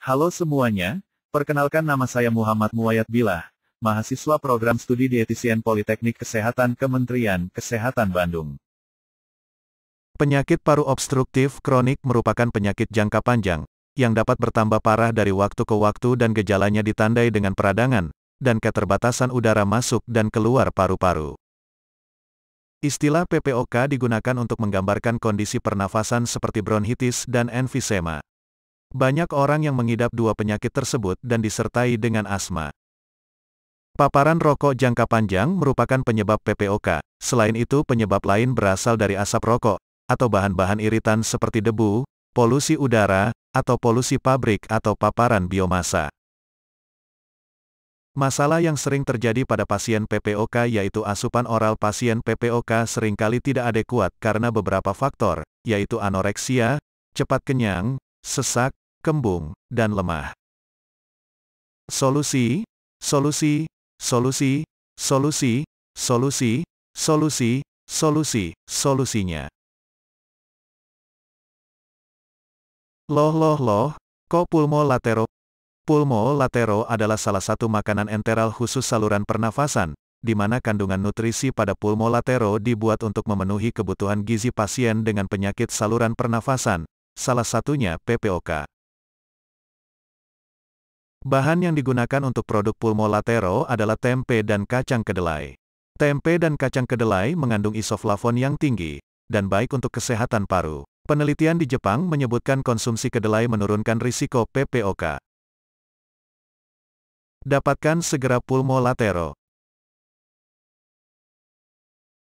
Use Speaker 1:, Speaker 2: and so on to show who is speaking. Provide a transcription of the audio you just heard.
Speaker 1: Halo semuanya, perkenalkan nama saya Muhammad Muayat Bilah, mahasiswa program studi dietisien Politeknik Kesehatan Kementerian Kesehatan Bandung. Penyakit paru obstruktif kronik merupakan penyakit jangka panjang, yang dapat bertambah parah dari waktu ke waktu dan gejalanya ditandai dengan peradangan, dan keterbatasan udara masuk dan keluar paru-paru. Istilah PPOK digunakan untuk menggambarkan kondisi pernafasan seperti bronkitis dan enfisema. Banyak orang yang mengidap dua penyakit tersebut dan disertai dengan asma. Paparan rokok jangka panjang merupakan penyebab PPOK. Selain itu penyebab lain berasal dari asap rokok, atau bahan-bahan iritan seperti debu, polusi udara, atau polusi pabrik atau paparan biomasa. Masalah yang sering terjadi pada pasien PPOK yaitu asupan oral pasien PPOK seringkali tidak adekuat karena beberapa faktor, yaitu anoreksia, cepat kenyang, sesak, kembung, dan lemah. Solusi, solusi, solusi, solusi, solusi, solusi, solusi, solusinya. Loh loh loh, kok pulmo latero. Pulmo latero adalah salah satu makanan enteral khusus saluran pernafasan, di mana kandungan nutrisi pada pulmo latero dibuat untuk memenuhi kebutuhan gizi pasien dengan penyakit saluran pernafasan, salah satunya PPOK. Bahan yang digunakan untuk produk Pulmo Latero adalah tempe dan kacang kedelai. Tempe dan kacang kedelai mengandung isoflavon yang tinggi, dan baik untuk kesehatan paru. Penelitian di Jepang menyebutkan konsumsi kedelai menurunkan risiko PPOK. Dapatkan segera Pulmo Latero.